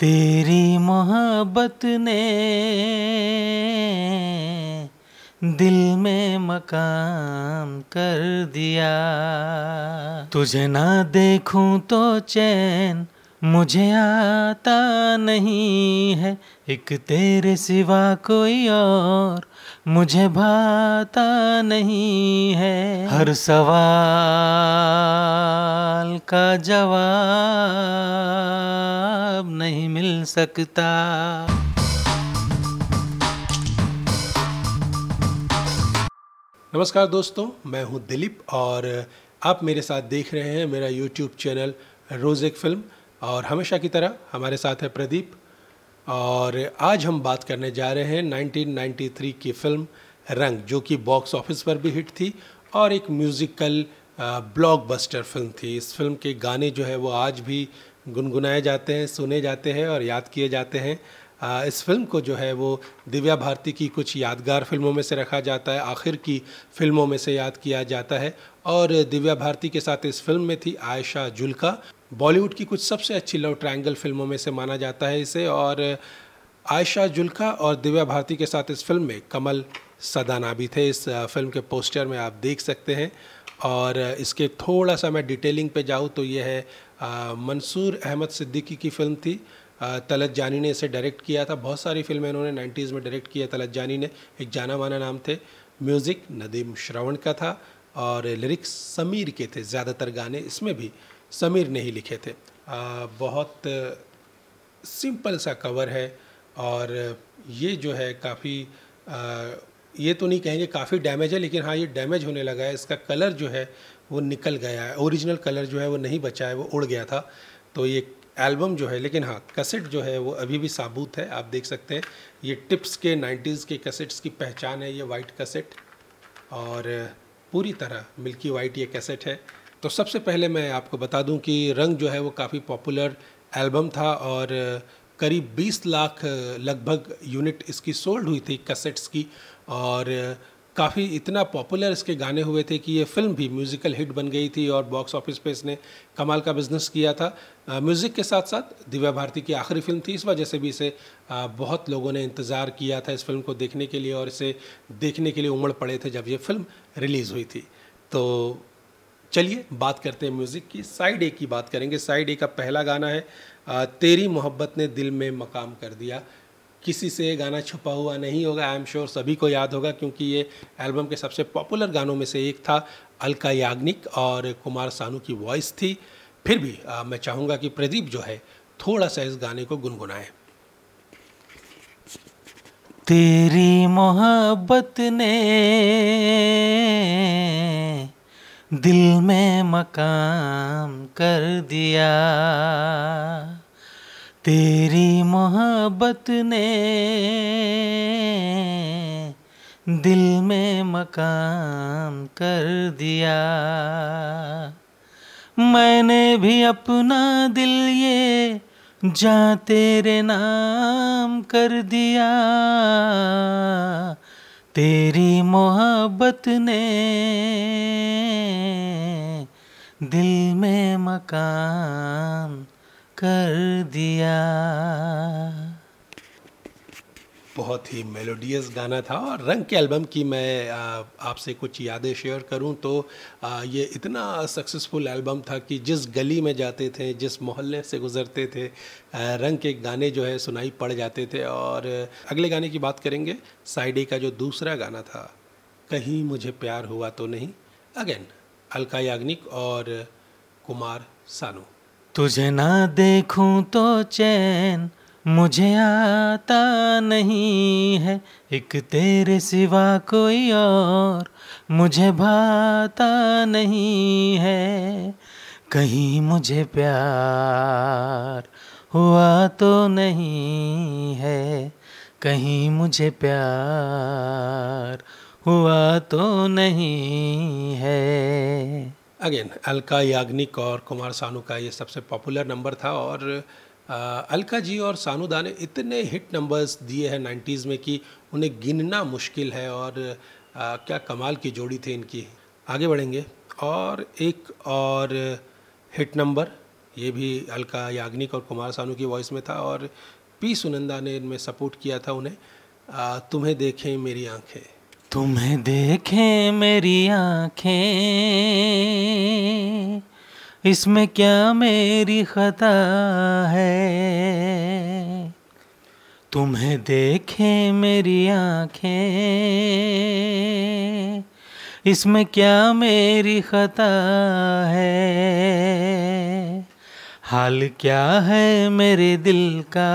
तेरी मोहब्बत ने दिल में मकाम कर दिया तुझे ना देखूं तो चैन मुझे आता नहीं है एक तेरे सिवा कोई और मुझे भाता नहीं है हर सवाल का जवाब नहीं मिल सकता नमस्कार दोस्तों मैं हूं दिलीप और आप मेरे साथ देख रहे हैं मेरा YouTube चैनल रोज़ एक फिल्म और हमेशा की तरह हमारे साथ है प्रदीप और आज हम बात करने जा रहे हैं 1993 की फिल्म रंग जो कि बॉक्स ऑफिस पर भी हिट थी और एक म्यूज़िकल ब्लॉकबस्टर फिल्म थी इस फिल्म के गाने जो है वो आज भी गुनगुनाए जाते हैं सुने जाते हैं और याद किए जाते हैं इस फिल्म को जो है वो दिव्या भारती की कुछ यादगार फिल्मों में से रखा जाता है आखिर की फिल्मों में से याद किया जाता है और दिव्या भारती के साथ इस फिल्म में थी आयशा जुल्का बॉलीवुड की कुछ सबसे अच्छी लव ट्रायंगल फिल्मों में से माना जाता है इसे और आयशा जुल्का और दिव्या भारती के साथ इस फिल्म में कमल सदाना भी थे इस फिल्म के पोस्टर में आप देख सकते हैं और इसके थोड़ा सा मैं डिटेलिंग पे जाऊँ तो ये है मंसूर अहमद सिद्दीकी की फ़िल्म थी तलत जानी ने इसे डायरेक्ट किया था बहुत सारी फिल्में इन्होंने नाइन्टीज़ में डायरेक्ट किया तलत जानी ने एक जाना माना नाम थे म्यूज़िक नदीम श्रवण का था और लिरिक्स समीर के थे ज़्यादातर गाने इसमें भी समीर ने ही लिखे थे आ, बहुत सिंपल सा कवर है और ये जो है काफ़ी ये तो नहीं कहेंगे काफ़ी डैमेज है लेकिन हाँ ये डैमेज होने लगा है इसका कलर जो है वो निकल गया है ओरिजिनल कलर जो है वो नहीं बचा है वो उड़ गया था तो ये एल्बम जो है लेकिन हाँ कसेट जो है वो अभी भी साबूत है आप देख सकते हैं ये टिप्स के 90s के कसेट्स की पहचान है ये वाइट कसेट और पूरी तरह मिल्की वाइट ये कैसेट है तो सबसे पहले मैं आपको बता दूं कि रंग जो है वो काफ़ी पॉपुलर एल्बम था और करीब 20 लाख लगभग यूनिट इसकी सोल्ड हुई थी कैसेट्स की और काफ़ी इतना पॉपुलर इसके गाने हुए थे कि ये फिल्म भी म्यूज़िकल हिट बन गई थी और बॉक्स ऑफिस पे इसने कमाल का बिजनेस किया था म्यूज़िक के साथ साथ दिव्या भारती की आखिरी फिल्म थी इस वजह से भी इसे बहुत लोगों ने इंतज़ार किया था इस फिल्म को देखने के लिए और इसे देखने के लिए उमड़ पड़े थे जब ये फिल्म रिलीज़ हुई थी तो चलिए बात करते हैं म्यूज़िक की साइड ए की बात करेंगे साइड ए का पहला गाना है तेरी मोहब्बत ने दिल में मकाम कर दिया किसी से गाना छुपा हुआ नहीं होगा आई एम श्योर सभी को याद होगा क्योंकि ये एल्बम के सबसे पॉपुलर गानों में से एक था अलका याग्निक और कुमार सानू की वॉइस थी फिर भी आ, मैं चाहूँगा कि प्रदीप जो है थोड़ा सा इस गाने को गुनगुनाए तेरी मोहब्बत ने दिल में मकाम कर दिया तेरी मोहब्बत ने दिल में मकाम कर दिया मैंने भी अपना दिल ये जा तेरे नाम कर दिया तेरी मोहब्बत ने दिल में मकाम कर दिया बहुत ही मेलोडियस गाना था और रंग के एल्बम की मैं आपसे कुछ यादें शेयर करूं तो आ, ये इतना सक्सेसफुल एल्बम था कि जिस गली में जाते थे जिस मोहल्ले से गुजरते थे आ, रंग के गाने जो है सुनाई पड़ जाते थे और अगले गाने की बात करेंगे साइडे का जो दूसरा गाना था कहीं मुझे प्यार हुआ तो नहीं अगेन अलका याग्निक और कुमार सानू तुझे ना देखूं तो चैन मुझे आता नहीं है एक तेरे सिवा कोई और मुझे भाता नहीं है कहीं मुझे प्यार हुआ तो नहीं है कहीं मुझे प्यार हुआ तो नहीं है अगेन अलका याग्निक और कुमार सानू का ये सबसे पॉपुलर नंबर था और आ, अलका जी और सानू दा ने इतने हिट नंबर्स दिए हैं नाइन्टीज़ में कि उन्हें गिनना मुश्किल है और आ, क्या कमाल की जोड़ी थी इनकी आगे बढ़ेंगे और एक और हिट नंबर ये भी अलका याग्निक और कुमार सानू की वॉइस में था और पी सुनंदा ने इनमें सपोर्ट किया था उन्हें आ, तुम्हें देखें मेरी आंखें तुम्हें देखें मेरी आँखें इसमें क्या मेरी खता है तुम्हें देखें मेरी आँखें इसमें क्या मेरी खता है हाल क्या है मेरे दिल का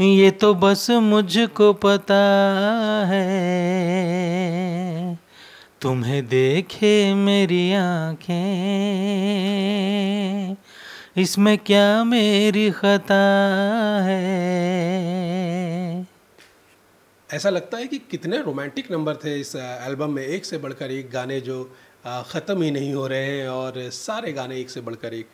ये तो बस मुझको पता है तुम्हें देखे मेरी आंखें इसमें क्या मेरी खता है ऐसा लगता है कि कितने रोमांटिक नंबर थे इस एल्बम में एक से बढ़कर एक गाने जो ख़त्म ही नहीं हो रहे हैं और सारे गाने एक से बढ़कर एक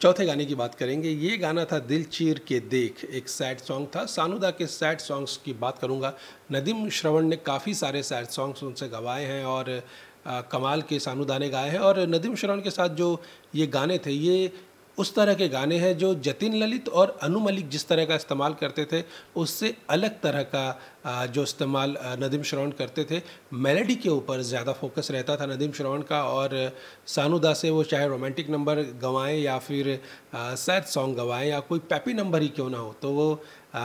चौथे गाने की बात करेंगे ये गाना था दिल चीर के देख एक सैड सॉन्ग था सानुदा के सैड सॉन्ग्स की बात करूँगा नदीम श्रवण ने काफ़ी सारे सैड सॉन्ग्स उनसे गवाए हैं और आ, कमाल के सानुदा ने गाए हैं और नदीम श्रवण के साथ जो ये गाने थे ये उस तरह के गाने हैं जो जतिन ललित और अनु मलिक जिस तरह का इस्तेमाल करते थे उससे अलग तरह का जो इस्तेमाल नदीम श्रवण करते थे मेलेडी के ऊपर ज़्यादा फोकस रहता था नदीम श्रवण का और सानूदा से वो चाहे रोमांटिक नंबर गवाएं या फिर सैड सॉन्ग गवाएं या कोई पैपी नंबर ही क्यों ना हो तो वो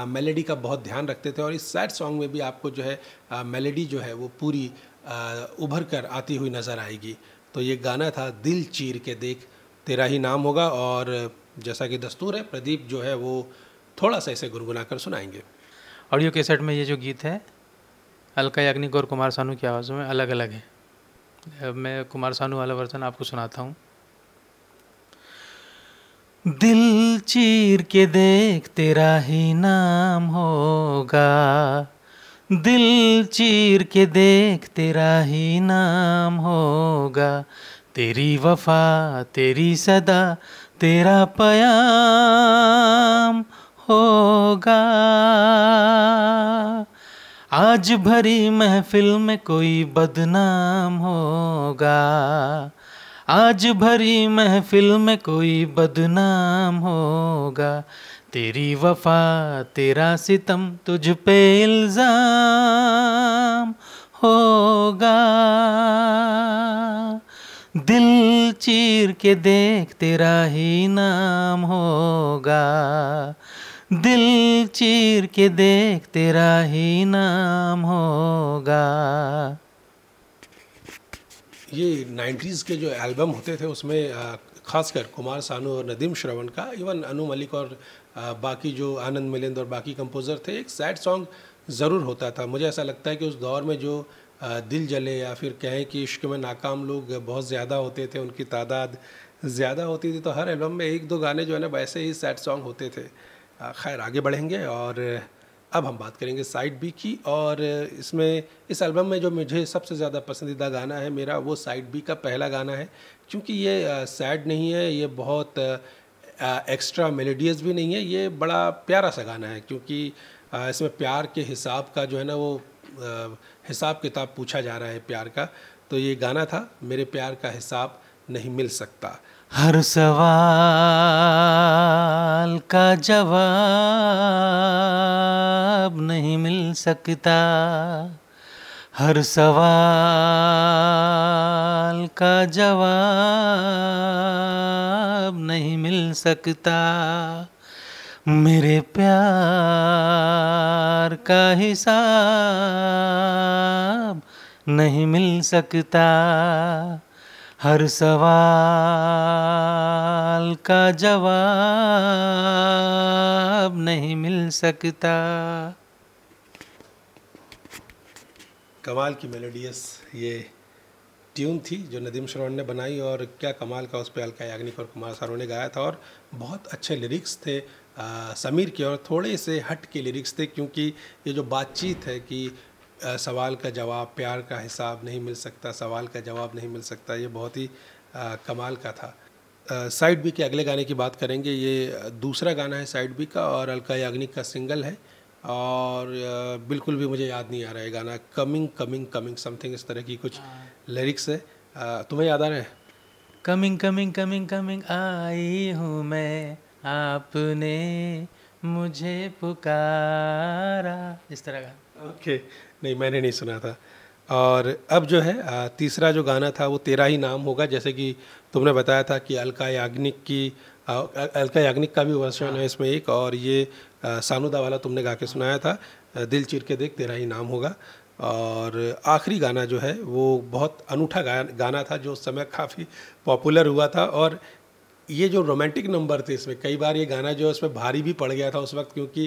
मेलेडी का बहुत ध्यान रखते थे और इस सैड सॉन्ग में भी आपको जो है मेलेडी जो है वो पूरी उभर कर आती हुई नज़र आएगी तो ये गाना था दिल चीर के देख तेरा ही नाम होगा और जैसा कि दस्तूर है प्रदीप जो है वो थोड़ा सा इसे गुनगुना कर सुनाएंगे ऑडियो कैसेट में ये जो गीत है अलका याग्निक और कुमार सानू की आवाज़ों में अलग अलग है मैं कुमार सानू वाला वर्जन आपको सुनाता हूँ दिल चीर के देख तेरा ही नाम होगा दिल चीर के देख तेरा ही नाम होगा तेरी वफा तेरी सदा तेरा पयाम होगा आज भरी महफिल में कोई बदनाम होगा आज भरी महफिल में कोई बदनाम होगा तेरी वफा तेरा सितम तुझ पे इल्ज़ाम होगा दिल चीर के देख तेरा ही नाम होगा दिल चीर के देख तेरा ही नाम होगा ये नाइन्टीज़ के जो एल्बम होते थे उसमें खासकर कुमार सानू और नदीम श्रवण का इवन अनु मलिक और बाकी जो आनंद मिलिंद और बाकी कंपोज़र थे एक सैड सॉन्ग ज़रूर होता था मुझे ऐसा लगता है कि उस दौर में जो दिल जले या फिर कहें कि इश्क में नाकाम लोग बहुत ज़्यादा होते थे उनकी तादाद ज़्यादा होती थी तो हर एल्बम में एक दो गाने जो है ना वैसे ही सैड सॉन्ग होते थे खैर आगे बढ़ेंगे और अब हम बात करेंगे साइड बी की और इसमें इस एल्बम में जो मुझे सबसे ज़्यादा पसंदीदा गाना है मेरा वो साइड बी का पहला गाना है क्योंकि ये सैड नहीं है ये बहुत एक्स्ट्रा मेलोडियस भी नहीं है ये बड़ा प्यारा सा गाना है क्योंकि इसमें प्यार के हिसाब का जो है ना वो हिसाब किताब पूछा जा रहा है प्यार का तो ये गाना था मेरे प्यार का हिसाब नहीं मिल सकता हर सवाल का जवाब नहीं मिल सकता हर सवाल का जवाब नहीं मिल सकता मेरे प्यार का हिसाब नहीं मिल सकता हर सवाल का जवाब नहीं मिल सकता कमाल की मेलोडियस ये ट्यून थी जो नदीम शरवण ने बनाई और क्या कमाल का उस पर अलका याग्निक और कुमार सारों ने गाया था और बहुत अच्छे लिरिक्स थे आ, समीर के और थोड़े से हट के लिरिक्स थे क्योंकि ये जो बातचीत है कि आ, सवाल का जवाब प्यार का हिसाब नहीं मिल सकता सवाल का जवाब नहीं मिल सकता ये बहुत ही आ, कमाल का था साइड बी के अगले गाने की बात करेंगे ये दूसरा गाना है साइड बी का और अलका याग्निक का सिंगल है और बिल्कुल भी मुझे याद नहीं आ रहा है गाना कमिंग कमिंग कमिंग समथिंग इस तरह की कुछ लिरिक्स हाँ। है तुम्हें याद आ रहे हैं कमिंग कमिंग कमिंग कमिंग आई हूँ मैं आपने मुझे पुकारा इस तरह का ओके okay. नहीं मैंने नहीं सुना था और अब जो है तीसरा जो गाना था वो तेरा ही नाम होगा जैसे कि तुमने बताया था कि अलका याग्निक की अलका याग्निक का भी वर्षन हाँ। है इसमें एक और ये सानुदा वाला तुमने गा के हाँ। सुनाया था दिल चिर के देख तेरा ही नाम होगा और आखिरी गाना जो है वो बहुत अनूठा गाना था जो उस समय काफ़ी पॉपुलर हुआ था और ये जो रोमांटिक नंबर थे इसमें कई बार ये गाना जो है उसमें भारी भी पड़ गया था उस वक्त क्योंकि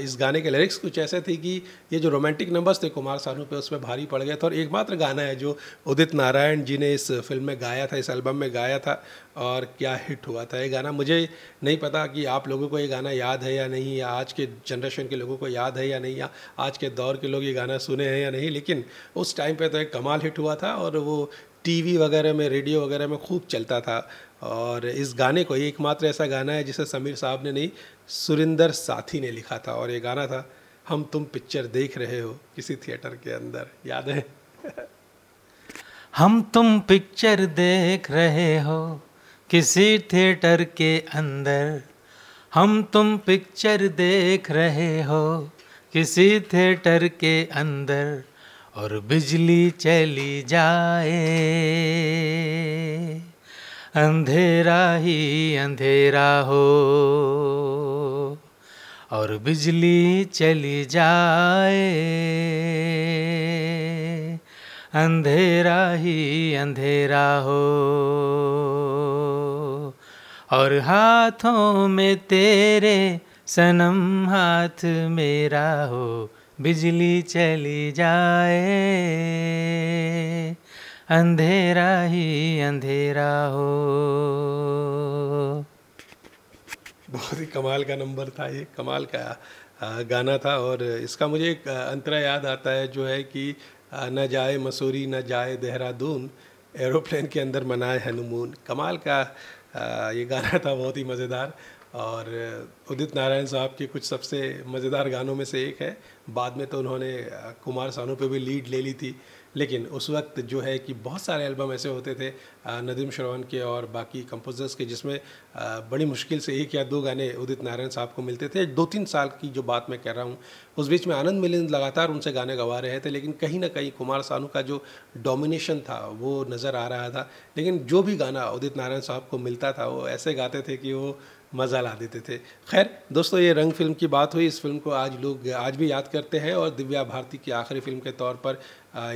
इस गाने के लिरिक्स कुछ ऐसे थे कि ये जो रोमांटिक नंबर्स थे कुमार सानू पे उसमें भारी पड़ गया था और एकमात्र गाना है जो उदित नारायण जी ने इस फिल्म में गाया था इस एल्बम में गाया था और क्या हिट हुआ था ये गाना मुझे नहीं पता कि आप लोगों को ये गाना याद है या नहीं या आज के जनरेशन के लोगों को याद है या नहीं या आज के दौर के लोग ये गाना सुने हैं या नहीं लेकिन उस टाइम पर तो एक कमाल हिट हुआ था और वो टीवी वगैरह में रेडियो वगैरह में खूब चलता था और इस गाने को एकमात्र ऐसा गाना है जिसे समीर साहब ने नहीं सुरिंदर साथी ने लिखा था और ये गाना था हम तुम पिक्चर देख रहे हो किसी थिएटर के अंदर याद है हम तुम पिक्चर देख रहे हो किसी थिएटर के अंदर हम तुम पिक्चर देख रहे हो किसी थिएटर के अंदर और बिजली चली जाए अंधेरा ही अंधेरा हो और बिजली चली जाए अंधेरा ही अंधेरा हो और हाथों में तेरे सनम हाथ मेरा हो बिजली चली जाए अंधेरा ही अंधेरा हो बहुत ही कमाल का नंबर था ये कमाल का गाना था और इसका मुझे एक अंतरा याद आता है जो है कि न जाए मसूरी न जाए देहरादून एरोप्लेन के अंदर मनाए हनुमून कमाल का ये गाना था बहुत ही मज़ेदार और उदित नारायण साहब के कुछ सबसे मज़ेदार गानों में से एक है बाद में तो उन्होंने कुमार सानू पे भी लीड ले ली थी लेकिन उस वक्त जो है कि बहुत सारे एल्बम ऐसे होते थे नदीम श्रवण के और बाकी कंपोजर्स के जिसमें बड़ी मुश्किल से एक या दो गाने उदित नारायण साहब को मिलते थे दो तीन साल की जो बात मैं कह रहा हूँ उस बीच में आनंद मिलिंद लगातार उनसे गाने गवा रहे थे लेकिन कहीं ना कहीं कुमार सानू का जो डोमिनेशन था वो नज़र आ रहा था लेकिन जो भी गाना उदित नारायण साहब को मिलता था वो ऐसे गाते थे कि वो मज़ा ला देते थे खैर दोस्तों ये रंग फिल्म की बात हुई इस फिल्म को आज लोग आज भी याद करते हैं और दिव्या भारती की आखिरी फिल्म के तौर पर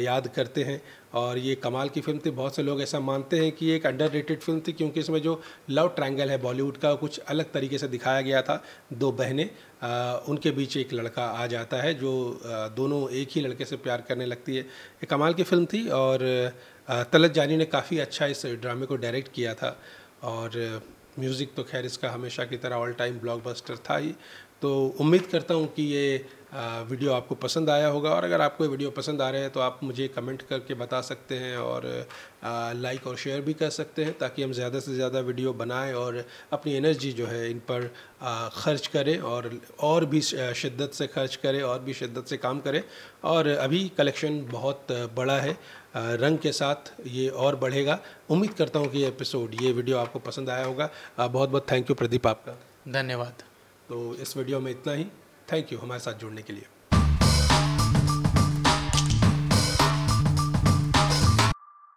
याद करते हैं और ये कमाल की फिल्म थी बहुत से लोग ऐसा मानते हैं कि एक अंडर रेटेड फिल्म थी क्योंकि इसमें जो लव ट्रायंगल है बॉलीवुड का कुछ अलग तरीके से दिखाया गया था दो बहनें उनके बीच एक लड़का आ जाता है जो दोनों एक ही लड़के से प्यार करने लगती है ये कमाल की फिल्म थी और तलत जानी ने काफ़ी अच्छा इस ड्रामे को डायरेक्ट किया था और म्यूज़िक तो खैर इसका हमेशा की तरह ऑल टाइम ब्लॉकबस्टर था ही तो उम्मीद करता हूँ कि ये वीडियो आपको पसंद आया होगा और अगर आपको ये वीडियो पसंद आ रहे हैं तो आप मुझे कमेंट करके बता सकते हैं और लाइक और शेयर भी कर सकते हैं ताकि हम ज़्यादा से ज़्यादा वीडियो बनाएं और अपनी एनर्जी जो है इन पर खर्च करें और और भी शिद्दत से खर्च करें और भी शिद्दत से काम करें और अभी कलेक्शन बहुत बड़ा है रंग के साथ ये और बढ़ेगा उम्मीद करता हूँ कि ये एपिसोड ये वीडियो आपको पसंद आया होगा बहुत बहुत थैंक यू प्रदीप आपका धन्यवाद तो इस वीडियो में इतना ही थैंक यू हमारे साथ जुड़ने के लिए